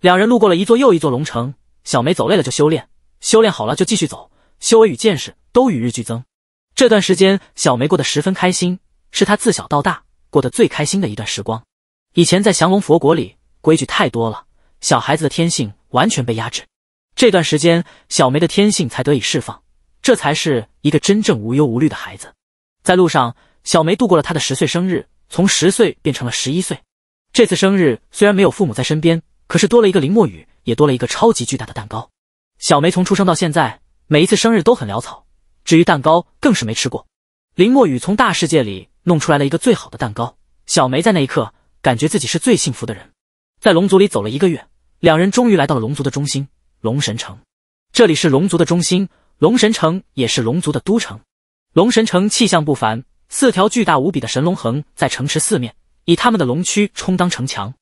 两人路过了一座又一座龙城，小梅走累了就修炼，修炼好了就继续走，修为与见识都与日俱增。这段时间，小梅过得十分开心，是她自小到大过得最开心的一段时光。以前在降龙佛国里，规矩太多了，小孩子的天性完全被压制。这段时间，小梅的天性才得以释放，这才是一个真正无忧无虑的孩子。在路上，小梅度过了她的十岁生日，从十岁变成了十一岁。这次生日虽然没有父母在身边。可是多了一个林墨雨，也多了一个超级巨大的蛋糕。小梅从出生到现在，每一次生日都很潦草，至于蛋糕更是没吃过。林墨雨从大世界里弄出来了一个最好的蛋糕，小梅在那一刻感觉自己是最幸福的人。在龙族里走了一个月，两人终于来到了龙族的中心——龙神城。这里是龙族的中心，龙神城也是龙族的都城。龙神城气象不凡，四条巨大无比的神龙横在城池四面，以他们的龙躯充当城墙。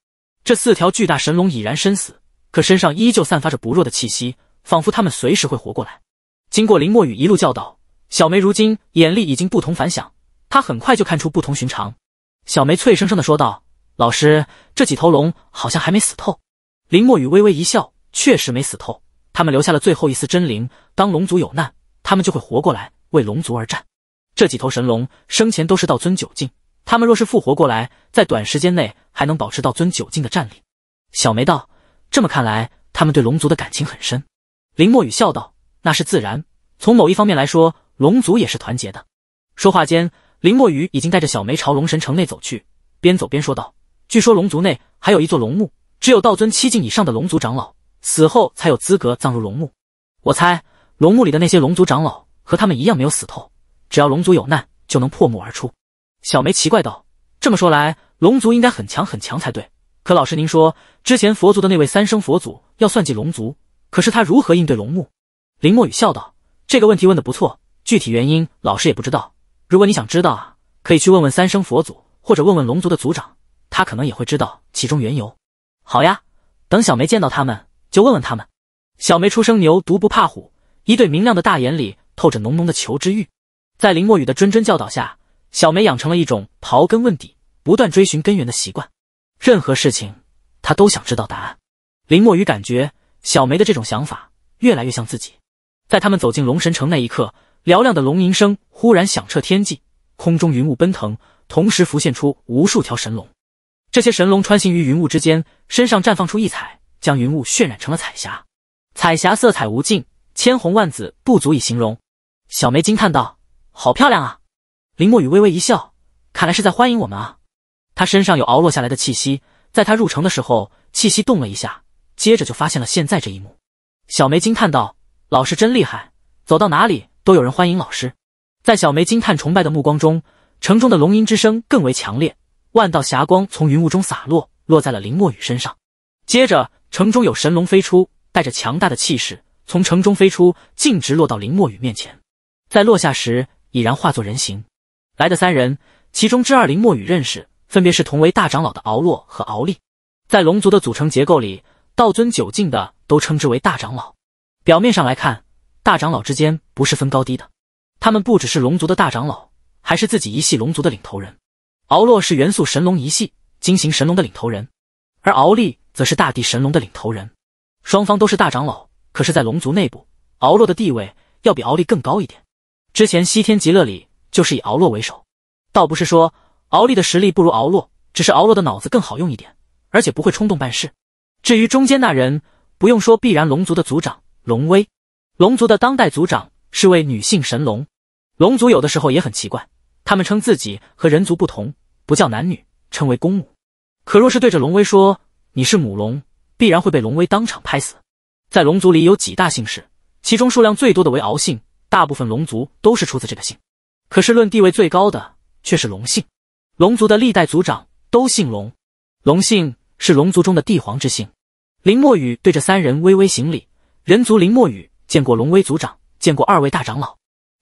这四条巨大神龙已然身死，可身上依旧散发着不弱的气息，仿佛他们随时会活过来。经过林墨雨一路教导，小梅如今眼力已经不同凡响，她很快就看出不同寻常。小梅脆生生的说道：“老师，这几头龙好像还没死透。”林墨雨微微一笑：“确实没死透，他们留下了最后一丝真灵。当龙族有难，他们就会活过来，为龙族而战。这几头神龙生前都是道尊九境，他们若是复活过来，在短时间内……”还能保持到尊九境的战力，小梅道：“这么看来，他们对龙族的感情很深。”林墨雨笑道：“那是自然，从某一方面来说，龙族也是团结的。”说话间，林墨雨已经带着小梅朝龙神城内走去，边走边说道：“据说龙族内还有一座龙墓，只有道尊七境以上的龙族长老死后才有资格葬入龙墓。我猜，龙墓里的那些龙族长老和他们一样没有死透，只要龙族有难，就能破墓而出。”小梅奇怪道。这么说来，龙族应该很强很强才对。可老师，您说之前佛族的那位三生佛祖要算计龙族，可是他如何应对龙木？林墨雨笑道：“这个问题问的不错，具体原因老师也不知道。如果你想知道啊，可以去问问三生佛祖，或者问问龙族的族长，他可能也会知道其中缘由。”好呀，等小梅见到他们就问问他们。小梅出生牛犊不怕虎，一对明亮的大眼里透着浓浓的求知欲，在林墨雨的谆谆教导下。小梅养成了一种刨根问底、不断追寻根源的习惯，任何事情她都想知道答案。林墨雨感觉小梅的这种想法越来越像自己。在他们走进龙神城那一刻，嘹亮的龙吟声忽然响彻天际，空中云雾奔腾，同时浮现出无数条神龙。这些神龙穿行于云雾之间，身上绽放出异彩，将云雾渲染成了彩霞。彩霞色彩无尽，千红万紫不足以形容。小梅惊叹道：“好漂亮啊！”林墨雨微微一笑，看来是在欢迎我们啊。他身上有熬落下来的气息，在他入城的时候，气息动了一下，接着就发现了现在这一幕。小梅惊叹道：“老师真厉害，走到哪里都有人欢迎老师。”在小梅惊叹、崇拜的目光中，城中的龙吟之声更为强烈，万道霞光从云雾中洒落，落在了林墨雨身上。接着，城中有神龙飞出，带着强大的气势从城中飞出，径直落到林墨雨面前。在落下时，已然化作人形。来的三人，其中之二林墨雨认识，分别是同为大长老的敖洛和敖力。在龙族的组成结构里，道尊九境的都称之为大长老。表面上来看，大长老之间不是分高低的。他们不只是龙族的大长老，还是自己一系龙族的领头人。敖洛是元素神龙一系金行神龙的领头人，而敖力则是大地神龙的领头人。双方都是大长老，可是，在龙族内部，敖洛的地位要比敖力更高一点。之前西天极乐里。就是以敖洛为首，倒不是说敖力的实力不如敖洛，只是敖洛的脑子更好用一点，而且不会冲动办事。至于中间那人，不用说，必然龙族的族长龙威。龙族的当代族长是位女性神龙。龙族有的时候也很奇怪，他们称自己和人族不同，不叫男女，称为公母。可若是对着龙威说你是母龙，必然会被龙威当场拍死。在龙族里有几大姓氏，其中数量最多的为敖姓，大部分龙族都是出自这个姓。可是，论地位最高的却是龙姓，龙族的历代族长都姓龙。龙姓是龙族中的帝皇之姓。林墨雨对着三人微微行礼：“人族林墨雨见过龙威族长，见过二位大长老。”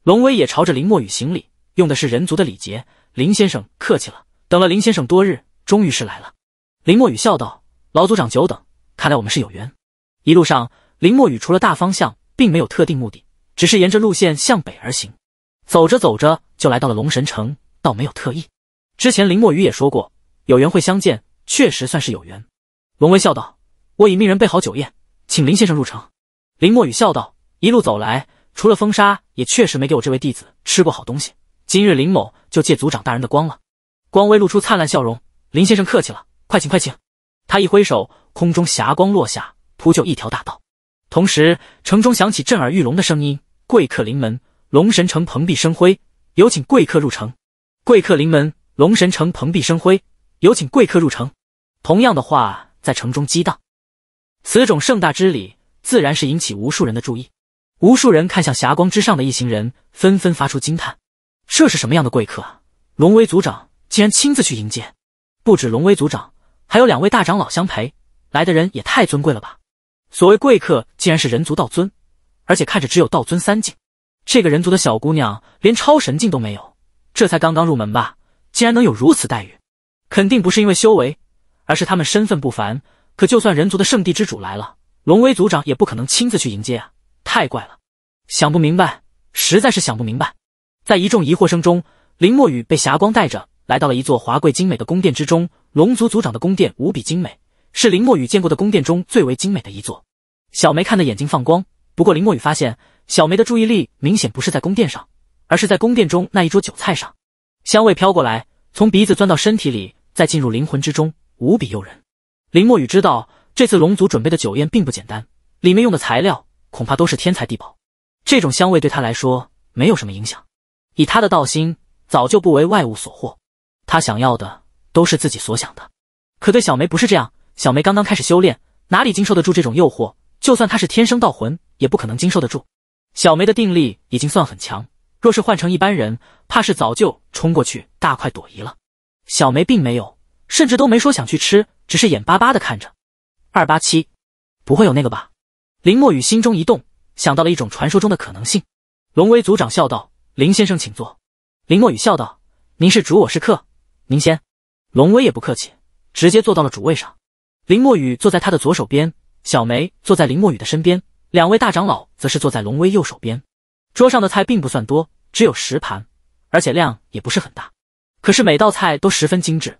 龙威也朝着林墨雨行礼，用的是人族的礼节：“林先生客气了，等了林先生多日，终于是来了。”林墨雨笑道：“老族长久等，看来我们是有缘。”一路上，林墨雨除了大方向，并没有特定目的，只是沿着路线向北而行。走着走着就来到了龙神城，倒没有特意。之前林墨雨也说过，有缘会相见，确实算是有缘。龙威笑道：“我已命人备好酒宴，请林先生入城。”林墨雨笑道：“一路走来，除了风沙，也确实没给我这位弟子吃过好东西。今日林某就借族长大人的光了。”光威露出灿烂笑容：“林先生客气了，快请快请。”他一挥手，空中霞光落下，铺就一条大道。同时，城中响起震耳欲聋的声音：“贵客临门。”龙神城蓬荜生辉，有请贵客入城。贵客临门，龙神城蓬荜生辉，有请贵客入城。同样的话在城中激荡，此种盛大之礼自然是引起无数人的注意。无数人看向霞光之上的一行人，纷纷发出惊叹：这是什么样的贵客啊？龙威族长竟然亲自去迎接，不止龙威族长，还有两位大长老相陪，来的人也太尊贵了吧？所谓贵客竟然是人族道尊，而且看着只有道尊三境。这个人族的小姑娘连超神境都没有，这才刚刚入门吧？竟然能有如此待遇，肯定不是因为修为，而是他们身份不凡。可就算人族的圣地之主来了，龙威族长也不可能亲自去迎接啊！太怪了，想不明白，实在是想不明白。在一众疑惑声中，林墨雨被霞光带着来到了一座华贵精美的宫殿之中。龙族族长的宫殿无比精美，是林墨雨见过的宫殿中最为精美的一座。小梅看的眼睛放光，不过林墨雨发现。小梅的注意力明显不是在宫殿上，而是在宫殿中那一桌酒菜上。香味飘过来，从鼻子钻到身体里，再进入灵魂之中，无比诱人。林墨雨知道这次龙族准备的酒宴并不简单，里面用的材料恐怕都是天材地宝。这种香味对他来说没有什么影响，以他的道心，早就不为外物所惑。他想要的都是自己所想的，可对小梅不是这样。小梅刚刚开始修炼，哪里经受得住这种诱惑？就算她是天生道魂，也不可能经受得住。小梅的定力已经算很强，若是换成一般人，怕是早就冲过去大快朵颐了。小梅并没有，甚至都没说想去吃，只是眼巴巴的看着。二八七，不会有那个吧？林墨雨心中一动，想到了一种传说中的可能性。龙威族长笑道：“林先生，请坐。”林墨雨笑道：“您是主，我是客，您先。”龙威也不客气，直接坐到了主位上。林墨雨坐在他的左手边，小梅坐在林墨雨的身边。两位大长老则是坐在龙威右手边，桌上的菜并不算多，只有十盘，而且量也不是很大，可是每道菜都十分精致。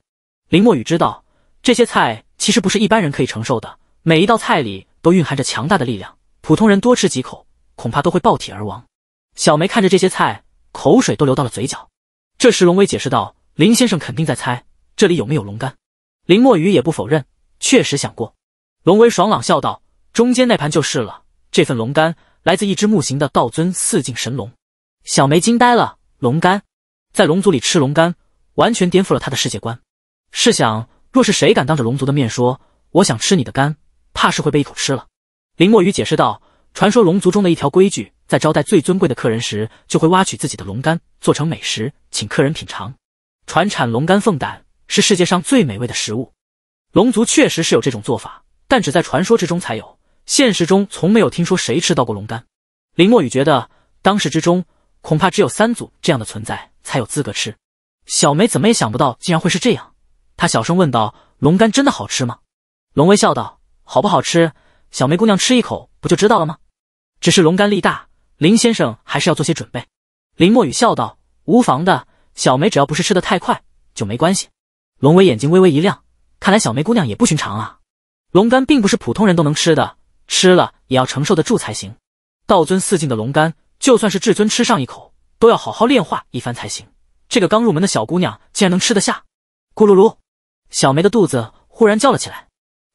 林墨雨知道这些菜其实不是一般人可以承受的，每一道菜里都蕴含着强大的力量，普通人多吃几口恐怕都会爆体而亡。小梅看着这些菜，口水都流到了嘴角。这时龙威解释道：“林先生肯定在猜这里有没有龙肝。”林墨雨也不否认，确实想过。龙威爽朗笑道：“中间那盘就是了。”这份龙肝来自一只木型的道尊四境神龙，小梅惊呆了。龙肝在龙族里吃龙肝，完全颠覆了他的世界观。试想，若是谁敢当着龙族的面说“我想吃你的肝”，怕是会被一口吃了。林墨雨解释道：“传说龙族中的一条规矩，在招待最尊贵的客人时，就会挖取自己的龙肝做成美食，请客人品尝。传产龙肝凤胆是世界上最美味的食物。龙族确实是有这种做法，但只在传说之中才有。”现实中从没有听说谁吃到过龙肝，林墨雨觉得当时之中恐怕只有三组这样的存在才有资格吃。小梅怎么也想不到竟然会是这样，她小声问道：“龙肝真的好吃吗？”龙威笑道：“好不好吃，小梅姑娘吃一口不就知道了吗？”只是龙肝力大，林先生还是要做些准备。林墨雨笑道：“无妨的，小梅只要不是吃的太快就没关系。”龙威眼睛微微一亮，看来小梅姑娘也不寻常啊。龙肝并不是普通人都能吃的。吃了也要承受得住才行。道尊四境的龙肝，就算是至尊吃上一口，都要好好炼化一番才行。这个刚入门的小姑娘竟然能吃得下！咕噜噜，小梅的肚子忽然叫了起来。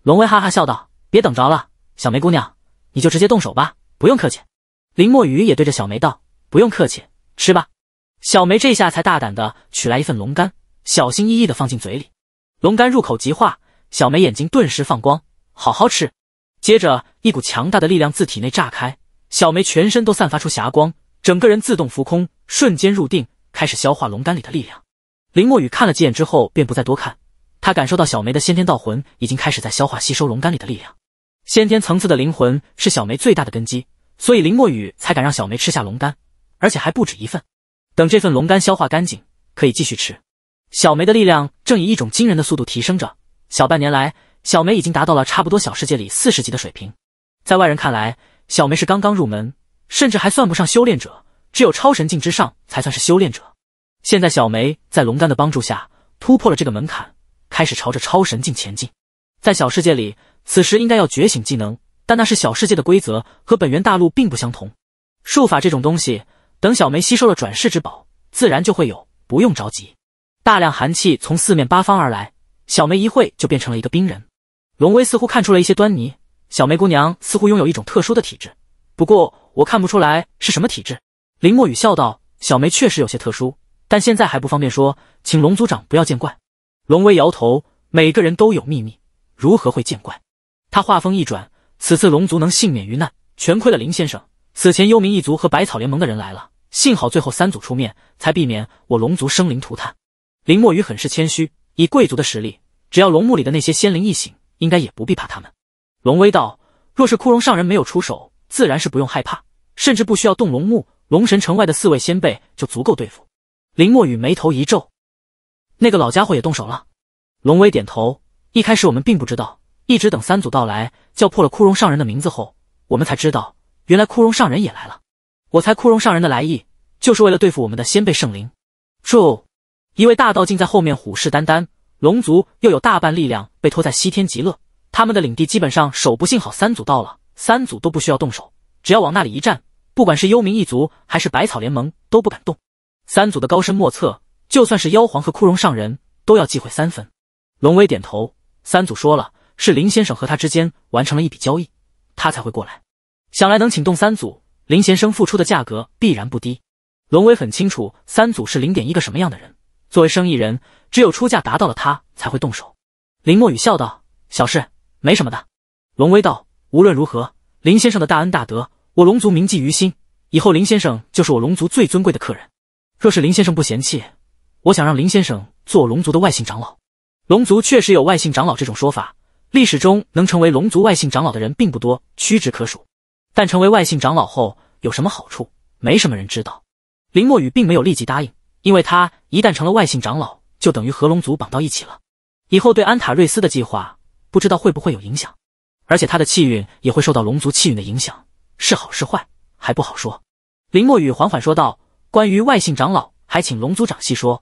龙威哈哈笑道：“别等着了，小梅姑娘，你就直接动手吧，不用客气。”林墨雨也对着小梅道：“不用客气，吃吧。”小梅这下才大胆的取来一份龙肝，小心翼翼的放进嘴里。龙肝入口即化，小梅眼睛顿时放光，好好吃。接着，一股强大的力量自体内炸开，小梅全身都散发出霞光，整个人自动浮空，瞬间入定，开始消化龙肝里的力量。林墨雨看了几眼之后，便不再多看。他感受到小梅的先天道魂已经开始在消化吸收龙肝里的力量。先天层次的灵魂是小梅最大的根基，所以林墨雨才敢让小梅吃下龙肝，而且还不止一份。等这份龙肝消化干净，可以继续吃。小梅的力量正以一种惊人的速度提升着，小半年来。小梅已经达到了差不多小世界里四十级的水平，在外人看来，小梅是刚刚入门，甚至还算不上修炼者，只有超神境之上才算是修炼者。现在小梅在龙丹的帮助下突破了这个门槛，开始朝着超神境前进。在小世界里，此时应该要觉醒技能，但那是小世界的规则和本源大陆并不相同。术法这种东西，等小梅吸收了转世之宝，自然就会有，不用着急。大量寒气从四面八方而来，小梅一会就变成了一个冰人。龙威似乎看出了一些端倪，小梅姑娘似乎拥有一种特殊的体质，不过我看不出来是什么体质。林墨雨笑道：“小梅确实有些特殊，但现在还不方便说，请龙族长不要见怪。”龙威摇头：“每个人都有秘密，如何会见怪？”他话锋一转：“此次龙族能幸免于难，全亏了林先生。此前幽冥一族和百草联盟的人来了，幸好最后三组出面，才避免我龙族生灵涂炭。”林墨雨很是谦虚：“以贵族的实力，只要龙墓里的那些仙灵一醒。”应该也不必怕他们。龙威道，若是枯荣上人没有出手，自然是不用害怕，甚至不需要动龙木。龙神城外的四位先辈就足够对付。林墨雨眉头一皱，那个老家伙也动手了。龙威点头，一开始我们并不知道，一直等三组到来，叫破了枯荣上人的名字后，我们才知道，原来枯荣上人也来了。我猜枯荣上人的来意，就是为了对付我们的先辈圣灵。住！一位大道竟在后面虎视眈眈。龙族又有大半力量被拖在西天极乐，他们的领地基本上守不。幸好三组到了，三组都不需要动手，只要往那里一站，不管是幽冥一族还是百草联盟都不敢动。三组的高深莫测，就算是妖皇和枯荣上人都要忌讳三分。龙威点头，三组说了，是林先生和他之间完成了一笔交易，他才会过来。想来能请动三组，林先生付出的价格必然不低。龙威很清楚，三组是零点一个什么样的人。作为生意人，只有出价达到了他才会动手。林墨雨笑道：“小事，没什么的。”龙威道：“无论如何，林先生的大恩大德，我龙族铭记于心。以后林先生就是我龙族最尊贵的客人。若是林先生不嫌弃，我想让林先生做龙族的外姓长老。龙族确实有外姓长老这种说法，历史中能成为龙族外姓长老的人并不多，屈指可数。但成为外姓长老后有什么好处，没什么人知道。”林墨雨并没有立即答应。因为他一旦成了外姓长老，就等于和龙族绑到一起了，以后对安塔瑞斯的计划不知道会不会有影响，而且他的气运也会受到龙族气运的影响，是好是坏还不好说。林墨雨缓缓说道：“关于外姓长老，还请龙族长细说。”